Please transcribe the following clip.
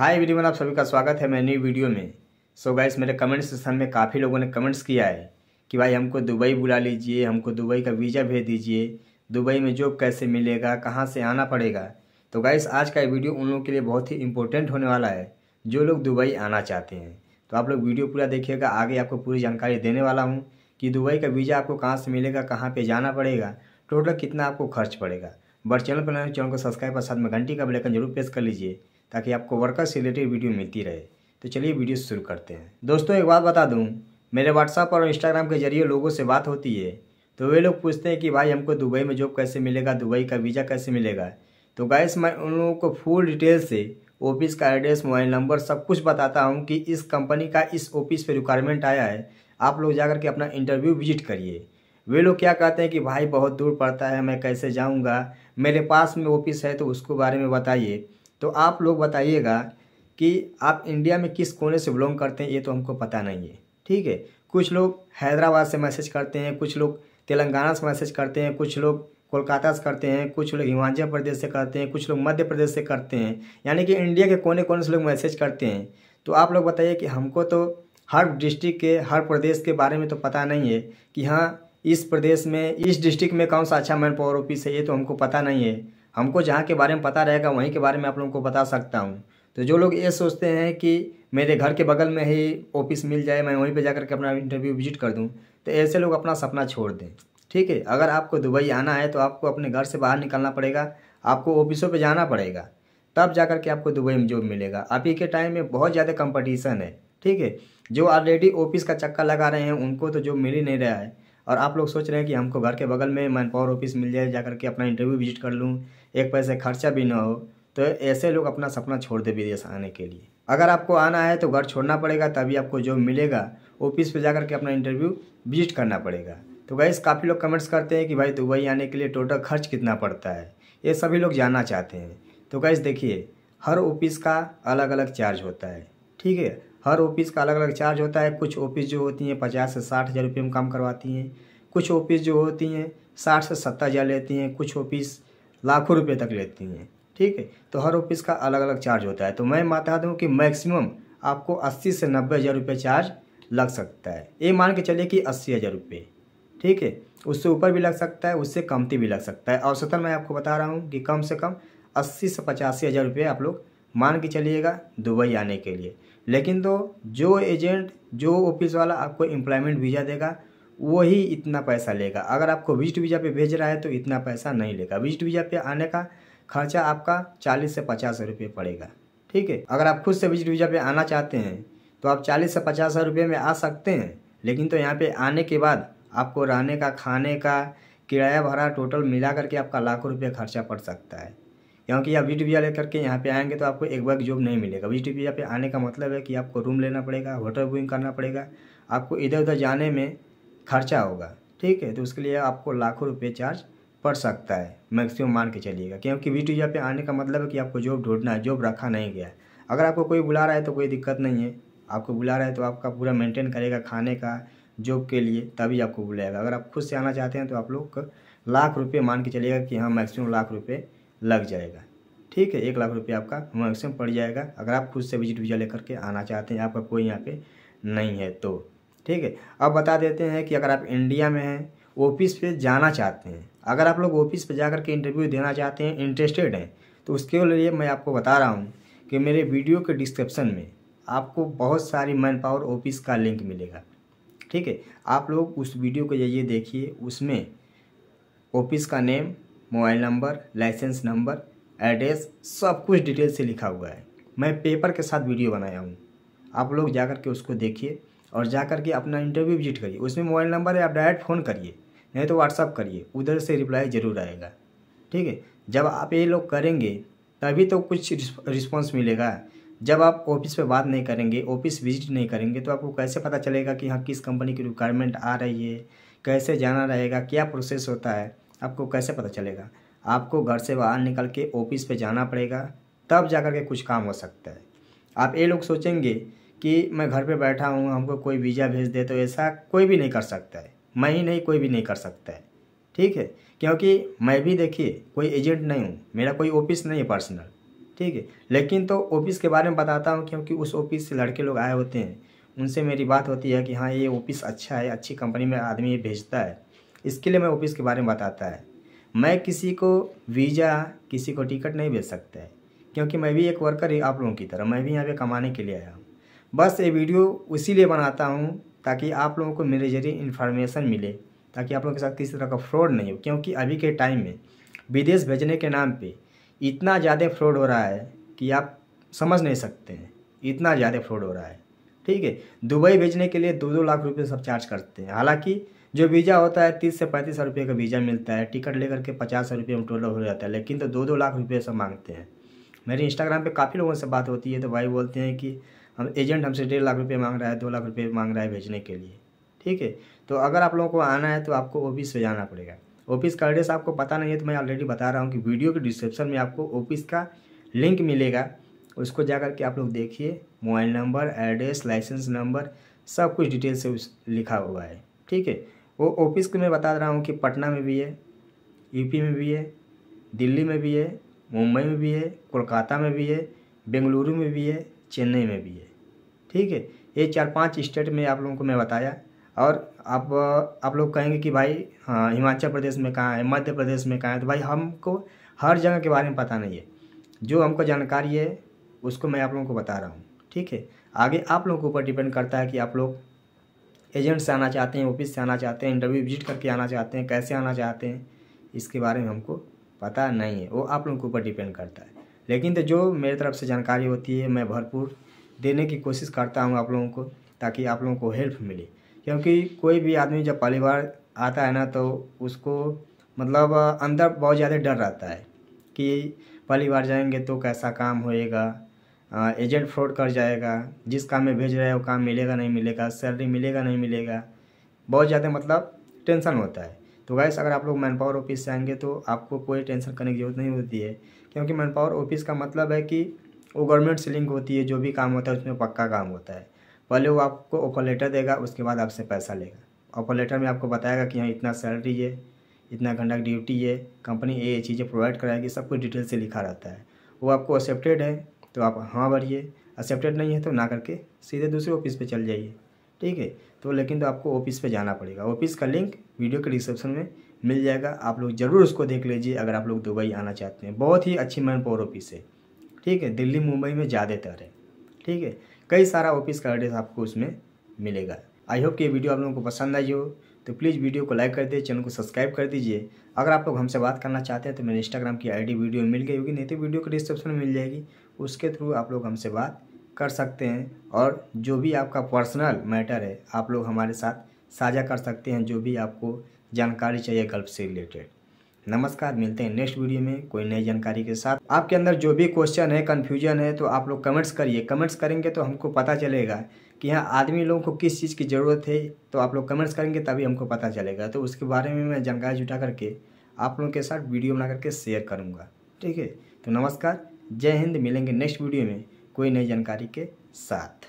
हाय में आप सभी का स्वागत है मैं न्यू वीडियो में सो so गाइस मेरे कमेंट सेशन में काफ़ी लोगों ने कमेंट्स किया है कि भाई हमको दुबई बुला लीजिए हमको दुबई का वीज़ा भेज दीजिए दुबई में जॉब कैसे मिलेगा कहाँ से आना पड़ेगा तो गाइस आज का वीडियो उन लोगों के लिए बहुत ही इंपॉर्टेंट होने वाला है जो लोग दुबई आना चाहते हैं तो आप लोग वीडियो पूरा देखिएगा आगे आपको पूरी जानकारी देने वाला हूँ कि दुबई का वीज़ा आपको कहाँ से मिलेगा कहाँ पर जाना पड़ेगा टोटल कितना आपको खर्च पड़ेगा बट चैनल पर चैनल को सब्सक्राइब और साथ में घंटी का बटन जरूर प्रेस कर लीजिए ताकि आपको वर्कर से रिलेटेड वीडियो मिलती रहे तो चलिए वीडियो शुरू करते हैं दोस्तों एक बात बता दूँ मेरे व्हाट्सअप और इंस्टाग्राम के जरिए लोगों से बात होती है तो वे लोग पूछते हैं कि भाई हमको दुबई में जॉब कैसे मिलेगा दुबई का वीज़ा कैसे मिलेगा तो गैस मैं उन लोगों को फुल डिटेल से ऑफिस का एड्रेस मोबाइल नंबर सब कुछ बताता हूँ कि इस कंपनी का इस ऑफिस पे रिक्वायरमेंट आया है आप लोग जाकर के अपना इंटरव्यू विजिट करिए वे लोग क्या कहते हैं कि भाई बहुत दूर पड़ता है मैं कैसे जाऊँगा मेरे पास में ऑफिस है तो उसको बारे में बताइए तो आप लोग बताइएगा कि आप इंडिया में किस कोने से बिलोंग करते हैं ये तो हमको पता नहीं है ठीक है कुछ लोग हैदराबाद से मैसेज करते हैं कुछ लोग तेलंगाना से मैसेज करते हैं कुछ लोग कोलकाता से करते हैं कुछ लोग हिमाचल प्रदेश से करते हैं कुछ लोग मध्य प्रदेश से करते हैं यानी कि इंडिया के कोने कोने से लोग मैसेज करते हैं तो आप लोग बताइए कि हमको तो हर डिस्ट्रिक्ट के हर प्रदेश के बारे में तो पता नहीं है कि हाँ इस प्रदेश में इस डिस्ट्रिक्ट में कौन सा अच्छा मैन पावर ऑफिस है ये तो हमको पता नहीं है हमको जहाँ के बारे में पता रहेगा वहीं के बारे में आप लोगों को बता सकता हूँ तो जो लोग ये सोचते हैं कि मेरे घर के बगल में ही ऑफिस मिल जाए मैं वहीं पे जाकर के अपना इंटरव्यू विजिट कर दूँ तो ऐसे लोग अपना सपना छोड़ दें ठीक है अगर आपको दुबई आना है तो आपको अपने घर से बाहर निकलना पड़ेगा आपको ऑफिसों पर जाना पड़ेगा तब जाकर के आपको दुबई में जॉब मिलेगा अभी के टाइम में बहुत ज़्यादा कंपटीसन है ठीक है जो ऑलरेडी ऑफिस का चक्कर लगा रहे हैं उनको तो जॉब मिल ही नहीं रहा है और आप लोग सोच रहे हैं कि हमको घर के बगल में मैन पावर ऑफिस मिल जाए जा करके अपना इंटरव्यू विजिट कर लूँ एक पैसे खर्चा भी ना हो तो ऐसे लोग अपना सपना छोड़ दे विदेश आने के लिए अगर आपको आना है तो घर छोड़ना पड़ेगा तभी आपको जॉब मिलेगा ऑफिस पे जा करके अपना इंटरव्यू विजिट करना पड़ेगा तो गैस काफ़ी लोग कमेंट्स करते हैं कि भाई दुबई आने के लिए टोटल खर्च कितना पड़ता है ये सभी लोग जानना चाहते हैं तो गैस देखिए हर ऑफिस का अलग अलग चार्ज होता है ठीक है हर ऑफिस का अलग अलग चार्ज होता है कुछ ऑफिस जो होती हैं पचास से साठ हज़ार रुपये में काम करवाती हैं कुछ ऑफिस जो होती हैं साठ से सत्तर हज़ार लेती हैं कुछ ऑफिस लाखों रुपये तक लेती हैं ठीक है तो हर ऑफिस का अलग अलग चार्ज होता है तो मैं बता दूँ कि मैक्सिमम आपको अस्सी से नब्बे हज़ार रुपये चार्ज लग सकता है ये मान के चलिए कि अस्सी हज़ार रुपये ठीक है उससे ऊपर भी लग सकता है उससे कमती भी लग सकता है औसतन मैं आपको बता रहा हूँ कि कम से कम अस्सी से पचासी हज़ार रुपये आप लोग मान के चलिएगा दुबई आने के लिए लेकिन तो जो एजेंट जो ऑफिस वाला आपको एम्प्लॉयमेंट वीज़ा देगा वही इतना पैसा लेगा अगर आपको विजिट वीज़ा पे भेज रहा है तो इतना पैसा नहीं लेगा विजिट वीज़ा पे आने का खर्चा आपका चालीस से पचास रुपये पड़ेगा ठीक है अगर आप खुद से विजिट वीज़ा पे आना चाहते हैं तो आप चालीस से पचास रुपये में आ सकते हैं लेकिन तो यहाँ पे आने के बाद आपको रहने का खाने का किराया भरा टोटल मिला करके आपका लाखों रुपये खर्चा पड़ सकता है क्योंकि आप विजिट वीज़ा लेकर के यहाँ पे आएंगे तो आपको एक बार जॉब नहीं मिलेगा विजिट वीज़ा पे आने का मतलब है कि आपको रूम लेना पड़ेगा होटल बुकिंग करना पड़ेगा आपको इधर उधर जाने में खर्चा होगा ठीक है तो उसके लिए आपको लाखों रुपये चार्ज पड़ सकता है मैक्सिमम मान के चलिएगा क्योंकि विजिट वीज़ा पे आने का मतलब है कि आपको जॉब ढूंढना है जॉब रखा नहीं गया अगर आपको कोई बुला रहा है तो कोई दिक्कत नहीं है आपको बुला रहा है तो आपका पूरा मेंटेन करेगा खाने का जॉब के लिए तभी आपको बुलाएगा अगर आप खुद से आना चाहते हैं तो आप लोग लाख रुपये मान के चलिएगा कि हाँ मैक्सिमम लाख रुपये लग जाएगा ठीक है एक लाख रुपये आपका मैक्सिमम पड़ जाएगा अगर आप खुद से विजिट वीज़ा लेकर के आना चाहते हैं आपका कोई यहाँ पे नहीं है तो ठीक है अब बता देते हैं कि अगर आप इंडिया में हैं ऑफिस पे जाना चाहते हैं अगर आप लोग ऑफिस पे जाकर के इंटरव्यू देना चाहते हैं इंटरेस्टेड हैं तो उसके लिए मैं आपको बता रहा हूँ कि मेरे वीडियो के डिस्क्रिप्सन में आपको बहुत सारी मैन पावर ऑफिस का लिंक मिलेगा ठीक है आप लोग उस वीडियो को जाइए देखिए उसमें ऑफिस का name mobile number licence number address सब कुछ डिटेल से लिखा हुआ है मैं पेपर के साथ वीडियो बनाया हूँ आप लोग जा के उसको देखिए और जा कर के अपना इंटरव्यू विजिट करिए उसमें मोबाइल नंबर है आप डायरेक्ट फ़ोन करिए नहीं तो व्हाट्सअप करिए उधर से रिप्लाई ज़रूर आएगा ठीक है जब आप ये लोग करेंगे तभी तो कुछ रिस्पॉन्स मिलेगा जब आप ऑफिस पे बात नहीं करेंगे ऑफिस विजिट नहीं करेंगे तो आपको कैसे पता चलेगा कि हाँ किस कंपनी की रिक्वायरमेंट आ रही है कैसे जाना रहेगा क्या प्रोसेस होता है आपको कैसे पता चलेगा आपको घर से बाहर निकल के ऑफिस पे जाना पड़ेगा तब जा कर के कुछ काम हो सकता है आप ये लोग सोचेंगे कि मैं घर पे बैठा हूँ हमको कोई वीज़ा भेज दे तो ऐसा कोई भी नहीं कर सकता है मैं ही नहीं कोई भी नहीं कर सकता है ठीक है क्योंकि मैं भी देखिए कोई एजेंट नहीं हूँ मेरा कोई ऑफिस नहीं है पर्सनल ठीक है लेकिन तो ऑफिस के बारे में बताता हूँ क्योंकि उस ऑफिस से लड़के लोग आए होते हैं उनसे मेरी बात होती है कि हाँ ये ऑफिस अच्छा है अच्छी कंपनी में आदमी भेजता है इसके लिए मैं ऑफिस के बारे में बताता है मैं किसी को वीज़ा किसी को टिकट नहीं भेज सकता है क्योंकि मैं भी एक वर्कर ही आप लोगों की तरह मैं भी यहाँ पे कमाने के लिए आया हूँ बस ये वीडियो उसी लिए बनाता हूँ ताकि आप लोगों को मेरे जरिए इन्फॉर्मेशन मिले ताकि आप लोगों के साथ किसी तरह का फ्रॉड नहीं हो क्योंकि अभी के टाइम में विदेश भेजने के नाम पर इतना ज़्यादा फ्रॉड हो रहा है कि आप समझ नहीं सकते हैं इतना ज़्यादा फ्रॉड हो रहा है ठीक है दुबई भेजने के लिए दो दो लाख रुपये सब चार्ज करते हैं हालांकि जो वीज़ा होता है तीस से पैंतीस हज़ार रुपये का वीज़ा मिलता है टिकट लेकर के पचास रुपये में टोटल हो जाता है लेकिन तो दो दो लाख रुपये सब मांगते हैं मेरे इंस्टाग्राम पे काफ़ी लोगों से बात होती है तो भाई बोलते हैं कि हम एजेंट हमसे डेढ़ लाख रुपये मांग रहा है दो लाख रुपये मांग रहा है भेजने के लिए ठीक है तो अगर आप लोगों को आना है तो आपको ऑफिस से जाना पड़ेगा ऑफिस का एड्रेस आपको पता नहीं है तो मैं ऑलरेडी बता रहा हूँ कि वीडियो के डिस्क्रिप्शन में आपको ऑफिस का लिंक मिलेगा उसको जा कर के आप लोग देखिए mobile number address licence number सब कुछ डिटेल से उस लिखा हुआ है ठीक है वो ऑफिस के मैं बता रहा हूँ कि पटना में भी है यूपी में भी है दिल्ली में भी है मुंबई में भी है कोलकाता में भी है बेंगलुरु में भी है चेन्नई में भी है ठीक है ये चार पांच स्टेट में आप लोगों को मैं बताया और आप आप लोग कहेंगे कि भाई हाँ हिमाचल प्रदेश में कहाँ है मध्य प्रदेश में कहाँ है तो भाई हमको हर जगह के बारे में पता नहीं है जो हमको जानकारी है उसको मैं आप लोगों को बता रहा हूँ ठीक है आगे आप लोगों के ऊपर डिपेंड करता है कि आप लोग एजेंट से आना चाहते हैं ऑफिस से आना चाहते हैं इंटरव्यू विजिट करके आना चाहते हैं कैसे आना चाहते हैं इसके बारे में हमको पता नहीं है वो आप लोगों के ऊपर डिपेंड करता है लेकिन तो जो मेरे तरफ से जानकारी होती है मैं भरपूर देने की कोशिश करता हूँ आप लोगों को ताकि आप लोगों को हेल्प मिले क्योंकि कोई भी आदमी जब पहली बार आता है ना तो उसको मतलब अंदर बहुत ज़्यादा डर रहता है कि पहली बार जाएंगे तो कैसा काम होएगा एजेंट फ्रॉड कर जाएगा जिस काम में भेज रहा है वो काम मिलेगा नहीं मिलेगा सैलरी मिलेगा नहीं मिलेगा बहुत ज़्यादा मतलब टेंशन होता है तो गाइस अगर आप लोग मैन पावर ऑफिस से आएंगे तो आपको कोई टेंशन करने की जरूरत नहीं होती है क्योंकि मैन पावर ऑफिस का मतलब है कि वो गवर्नमेंट से लिंक होती है जो भी काम होता है उसमें पक्का काम होता है पहले वो आपको ऑफर लेटर देगा उसके बाद आपसे पैसा लेगा ऑफर लेटर में आपको बताएगा कि यहाँ इतना सैलरी है इतना घंटा की ड्यूटी है कंपनी ये चीज़ें प्रोवाइड कराएगी सब कुछ डिटेल से लिखा रहता है वो आपको एक्सेप्टेड है तो आप हाँ भरिए एक्सेप्टेड नहीं है तो ना करके सीधे दूसरे ऑफिस पे चल जाइए ठीक है तो लेकिन तो आपको ऑफिस पे जाना पड़ेगा ऑफिस का लिंक वीडियो के डिस्क्रिप्शन में मिल जाएगा आप लोग ज़रूर उसको देख लीजिए अगर आप लोग दुबई आना चाहते हैं बहुत ही अच्छी मैन पावर ऑफिस है ठीक है दिल्ली मुंबई में ज़्यादातर है ठीक है कई सारा ऑफिस का एड्रेस आपको उसमें मिलेगा आई होप कि ये वीडियो आप लोगों को पसंद आई हो तो प्लीज़ वीडियो को लाइक कर दीजिए चैनल को सब्सक्राइब कर दीजिए अगर आप लोग हमसे बात करना चाहते हैं तो मेरे इंस्टाग्राम की आईडी वीडियो मिल गई होगी नहीं तो वीडियो के डिस्क्रिप्शन में मिल जाएगी उसके थ्रू आप लोग हमसे बात कर सकते हैं और जो भी आपका पर्सनल मैटर है आप लोग हमारे साथ साझा कर सकते हैं जो भी आपको जानकारी चाहिए गल्फ से रिलेटेड नमस्कार मिलते हैं नेक्स्ट वीडियो में कोई नई जानकारी के साथ आपके अंदर जो भी क्वेश्चन है कन्फ्यूजन है तो आप लोग कमेंट्स करिए कमेंट्स करेंगे तो हमको पता चलेगा कि हाँ आदमी लोगों को किस चीज़ की ज़रूरत है तो आप लोग कमेंट्स करेंगे तभी हमको पता चलेगा तो उसके बारे में मैं जानकारी जुटा करके आप लोगों के साथ वीडियो बना करके शेयर करूँगा ठीक है तो नमस्कार जय हिंद मिलेंगे नेक्स्ट वीडियो में कोई नई जानकारी के साथ